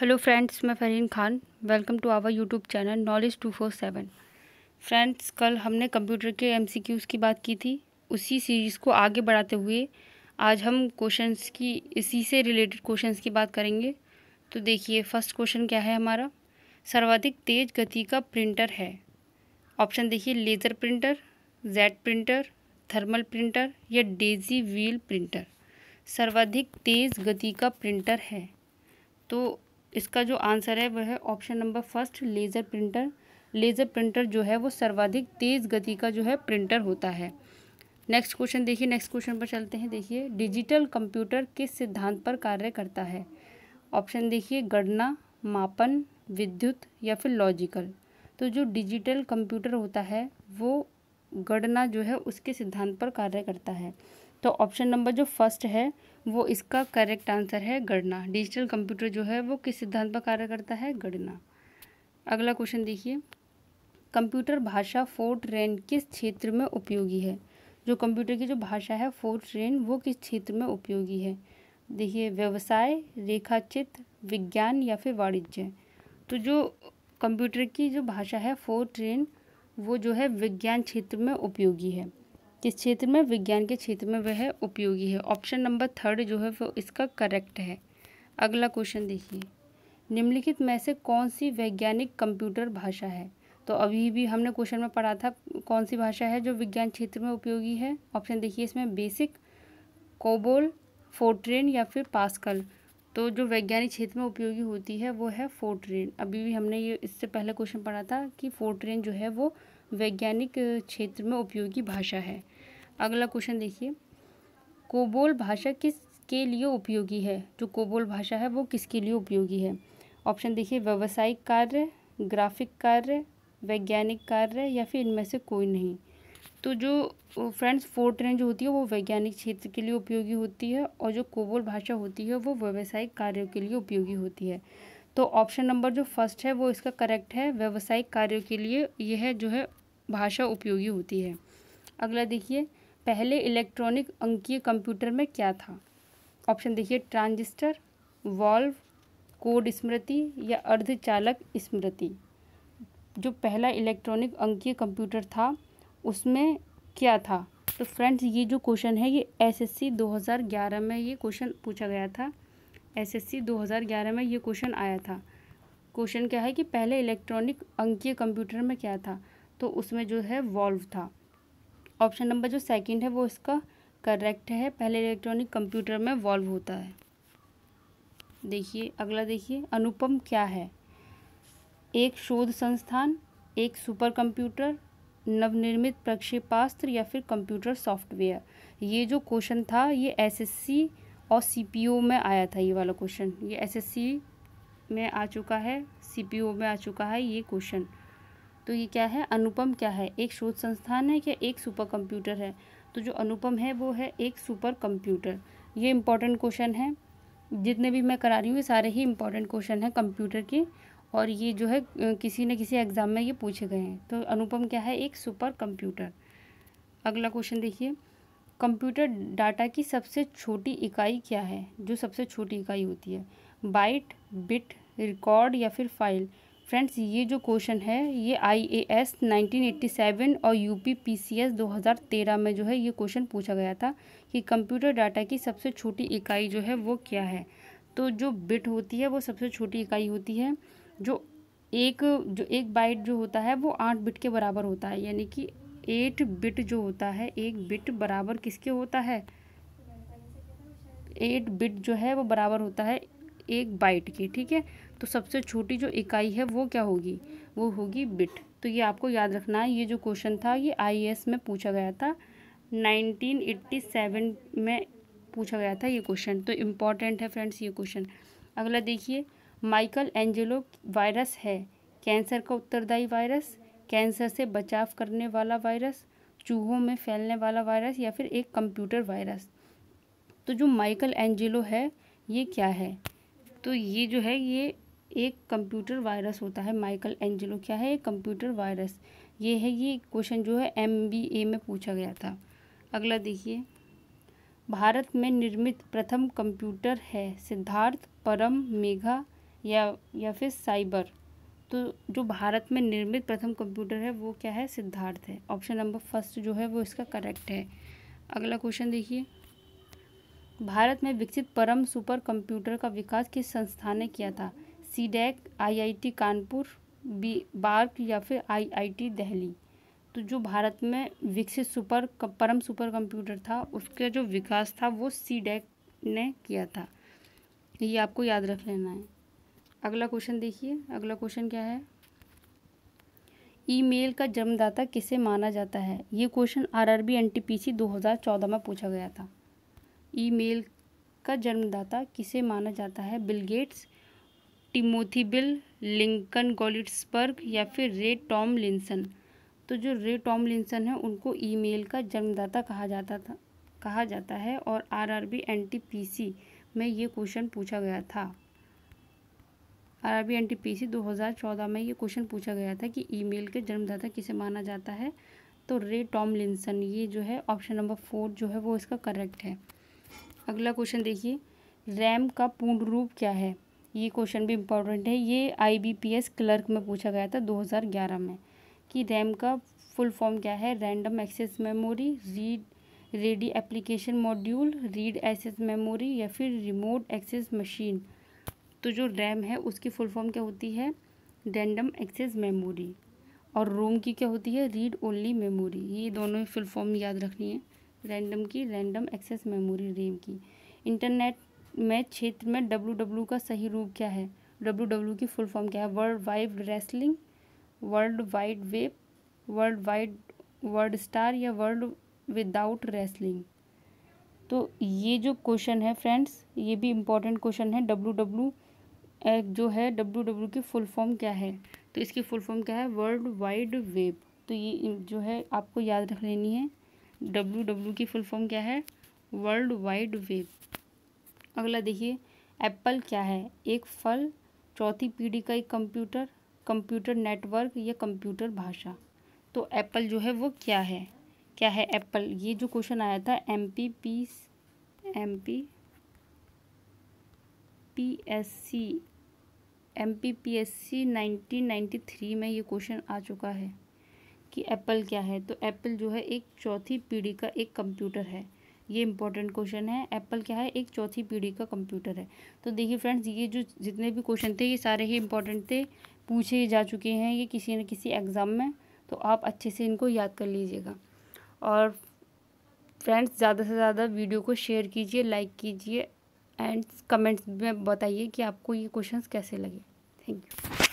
hello friends मैं Fareen Khan welcome to our YouTube channel knowledge two four seven friends कल हमने computer के MCQs की बात की थी उसी सीरीज़ को आगे बढ़ाते हुए आज हम क्वेश्चंस की इसी से रिलेटेड क्वेश्चंस की बात करेंगे तो देखिए फर्स्ट क्वेश्चन क्या है हमारा सर्वाधिक तेज़ गति का प्रिंटर है ऑप्शन देखिए laser printer jet printer thermal printer या डेजी व्हील प्रिंटर सर्वाधिक तेज़ गति का प्रिंटर है तो इसका जो आंसर है वह है option number first laser printer laser printer जो है वो सर्वाधिक तेज़ गति का जो है प्रिंटर होता है नेक्स्ट क्वेश्चन देखिए नेक्स्ट क्वेश्चन पर चलते हैं देखिए डिजिटल कंप्यूटर किस सिद्धांत पर कार्य करता है ऑप्शन देखिए गणना मापन विद्युत या फिर लॉजिकल तो जो डिजिटल कंप्यूटर होता है वो गणना जो है उसके सिद्धांत पर कार्य करता है तो ऑप्शन नंबर जो फर्स्ट है वो इसका करेक्ट आंसर है गणना डिजिटल कंप्यूटर जो है वो किस सिद्धांत पर कार्य करता है गणना अगला क्वेश्चन देखिए कंप्यूटर भाषा फोर्ट रेन किस क्षेत्र में उपयोगी है जो कंप्यूटर की जो भाषा है फोर्ट रेन वो किस क्षेत्र में उपयोगी है देखिए व्यवसाय रेखाचित्र विज्ञान या फिर वाणिज्य तो जो कंप्यूटर की जो भाषा है फोर्ट रेन वो जो है विज्ञान क्षेत्र में उपयोगी है किस क्षेत्र में विज्ञान के क्षेत्र में वह उपयोगी है ऑप्शन नंबर थर्ड जो है वो इसका करेक्ट है अगला क्वेश्चन देखिए निम्नलिखित में से कौन सी वैज्ञानिक कंप्यूटर भाषा है तो अभी भी हमने क्वेश्चन में पढ़ा था कौन सी भाषा है जो विज्ञान क्षेत्र में उपयोगी है ऑप्शन देखिए इसमें बेसिक कोबोल फोर्ट्रेन या फिर पास्कल तो जो वैज्ञानिक क्षेत्र में उपयोगी होती है वो है फोर्ट्रेन अभी भी हमने ये इससे पहले क्वेश्चन पढ़ा था कि फोर्ट्रेन जो है वो वैज्ञानिक क्षेत्र में उपयोगी भाषा है अगला क्वेश्चन देखिए कोबोल भाषा किसके लिए उपयोगी है जो कोबोल भाषा है वो किसके लिए उपयोगी है ऑप्शन देखिए व्यावसायिक कार्य ग्राफिक कार्य वैज्ञानिक कार्य या फिर इनमें से कोई नहीं तो जो फ्रेंड्स फोर्थ रेंज जो होती है वो वैज्ञानिक क्षेत्र के लिए उपयोगी होती है और जो कोबोल भाषा होती है वो व्यावसायिक कार्यों के लिए उपयोगी होती है तो ऑप्शन नंबर जो फर्स्ट है वो इसका करेक्ट है व्यावसायिक कार्यों के लिए यह जो है भाषा उपयोगी होती है अगला देखिए पहले इलेक्ट्रॉनिक अंकीय कंप्यूटर में क्या था ऑप्शन देखिए ट्रांजिस्टर वॉल्व कोड स्मृति या अर्धचालक स्मृति जो पहला इलेक्ट्रॉनिक अंकीय कंप्यूटर था उसमें क्या था तो फ्रेंड्स ये जो क्वेश्चन है ये एसएससी 2011 में ये क्वेश्चन पूछा गया था एसएससी 2011 में ये क्वेश्चन आया था क्वेश्चन क्या है कि पहले इलेक्ट्रॉनिक अंकीय कंप्यूटर में क्या था तो उसमें जो है वॉल्व था ऑप्शन नंबर जो सेकंड है वो इसका करेक्ट है पहले इलेक्ट्रॉनिक कंप्यूटर में वॉल्व होता है देखिए अगला देखिए अनुपम क्या है एक शोध संस्थान एक सुपर कंप्यूटर नवनिर्मित प्रक्षेपास्त्र या फिर कंप्यूटर सॉफ्टवेयर ये जो क्वेश्चन था ये एसएससी और सीपीओ में आया था ये वाला क्वेश्चन ये एसएससी में आ चुका है सीपीओ में आ चुका है ये क्वेश्चन तो ये क्या है अनुपम क्या है एक शोध संस्थान है क्या एक सुपर कंप्यूटर है तो जो अनुपम है वो है एक सुपर कंप्यूटर ये इम्पॉर्टेंट क्वेश्चन है जितने भी मैं करा रही हूँ ये सारे ही इम्पॉर्टेंट क्वेश्चन हैं कंप्यूटर के और ये जो है किसी न किसी एग्ज़ाम में ये पूछे गए हैं तो अनुपम क्या है एक सुपर कंप्यूटर अगला क्वेश्चन देखिए कंप्यूटर डाटा की सबसे छोटी इकाई क्या है जो सबसे छोटी इकाई होती है बाइट बिट रिकॉर्ड या फिर फाइल फ्रेंड्स ये जो क्वेश्चन है ये आई एट्टी सेवन और दो हज़ार 2013 में जो है ये क्वेश्चन पूछा गया था कि कंप्यूटर डाटा की सबसे छोटी इकाई जो है वो क्या है तो जो बिट होती है वो सबसे छोटी इकाई होती है जो एक जो एक बाइट जो होता है वो आठ बिट के बराबर होता है यानी कि एट बिट जो होता है एक बिट बराबर किसके होता है एट बिट जो है वो बराबर होता है एक बाइट के ठीक है तो सबसे छोटी जो इकाई है वो क्या होगी वो होगी बिट तो ये आपको याद रखना है ये जो क्वेश्चन था ये आई में पूछा गया था 1987 में पूछा गया था ये क्वेश्चन तो इम्पॉर्टेंट है फ्रेंड्स ये क्वेश्चन अगला देखिए माइकल एंजेलो वायरस है कैंसर का उत्तरदायी वायरस कैंसर से बचाव करने वाला वायरस चूहों में फैलने वाला वायरस या फिर एक कंप्यूटर वायरस तो जो माइकल एंजेलो है ये क्या है तो ये जो है ये एक कंप्यूटर वायरस होता है माइकल एंजलो क्या है कंप्यूटर वायरस ये है ये क्वेश्चन जो है एम बी ए में पूछा गया था अगला देखिए भारत में निर्मित प्रथम कंप्यूटर है सिद्धार्थ परम मेघा या या फिर साइबर तो जो भारत में निर्मित प्रथम कंप्यूटर है वो क्या है सिद्धार्थ है ऑप्शन नंबर फर्स्ट जो है वो इसका करेक्ट है अगला क्वेश्चन देखिए भारत में विकसित परम सुपर कंप्यूटर का विकास किस संस्था ने किया था C DAC I I T Kanpur B BARC या फिर आई आई टी दहली तो जो भारत में विकसित सुपर परम सुपर कंप्यूटर था उसका जो विकास था वो सी डैक ने किया था ये आपको याद रख लेना है अगला क्वेश्चन देखिए अगला क्वेश्चन क्या है ईमेल का जन्मदाता किसे माना जाता है ये क्वेश्चन आरआरबी एनटीपीसी 2014 में पूछा गया था ईमेल का जन्मदाता किसे माना जाता है Bill Gates Timothy Bill Lincoln गोलिट्सबर्ग या फिर रे टॉम लिंसन तो जो रे टॉम लिंसन है उनको ईमेल का जन्मदाता कहा जाता था कहा जाता है और आरआरबी एनटीपीसी में ये क्वेश्चन पूछा गया था आरआरबी एनटीपीसी 2014 में ये क्वेश्चन पूछा गया था कि ईमेल के जन्मदाता किसे माना जाता है तो रे टॉम लिंसन ये जो है ऑप्शन नंबर फोर जो है वो इसका करेक्ट है अगला क्वेश्चन देखिए रैम का पूर्ण रूप क्या है ये क्वेश्चन भी इम्पोर्टेंट है ये आईबीपीएस क्लर्क में पूछा गया था 2011 में कि रैम का फुल फॉर्म क्या है random access memory read ready application module read access memory या फिर रिमोट एक्सेस मशीन तो जो रैम है उसकी फुल फॉर्म क्या होती है रैंडम एक्सेस मेमोरी और रोम की क्या होती है रीड ओनली मेमोरी ये दोनों फुल फॉर्म याद रखनी है रैंडम की रैंडम एक्सेस मेमोरी रेम की इंटरनेट में क्षेत्र में डब्ल्यू डब्लू का सही रूप क्या है डब्ल्यू डब्ल्यू की फुल फॉर्म क्या है world wide wrestling world wide web world wide world star या वर्ल्ड विदाउट रेसलिंग तो ये जो क्वेश्चन है फ्रेंड्स ये भी इम्पॉर्टेंट क्वेश्चन है डब्ल्यू डब्ल्यू जो है डब्ल्यू डब्ल्यू की फुल फॉर्म क्या है तो इसकी फुल फॉर्म क्या है वर्ल्ड वाइड वेब तो ये जो है आपको याद रख लेनी है डब्ल्यू डब्ल्यू की फुल फॉर्म क्या है वर्ल्ड वाइड वेब अगला देखिए एप्पल क्या है एक फल चौथी पीढ़ी का एक कंप्यूटर कंप्यूटर नेटवर्क या कंप्यूटर भाषा तो एप्पल जो है वो क्या है क्या है एप्पल ये जो क्वेश्चन आया था M P P M P P S C M P P S C nineteen ninety three में ये क्वेश्चन आ चुका है कि एप्पल क्या है तो एप्पल जो है एक चौथी पीढ़ी का एक कंप्यूटर है ये इंपॉर्टेंट क्वेश्चन है एप्पल क्या है एक चौथी पीढ़ी का कंप्यूटर है तो देखिए फ्रेंड्स ये जो जितने भी क्वेश्चन थे ये सारे ही इंपॉर्टेंट थे पूछे जा चुके हैं ये किसी न किसी एग्ज़ाम में तो आप अच्छे से इनको याद कर लीजिएगा और फ्रेंड्स ज़्यादा से ज़्यादा वीडियो को शेयर कीजिए लाइक कीजिए एंड कमेंट्स में बताइए कि आपको ये क्वेश्चंस कैसे लगे थैंक यू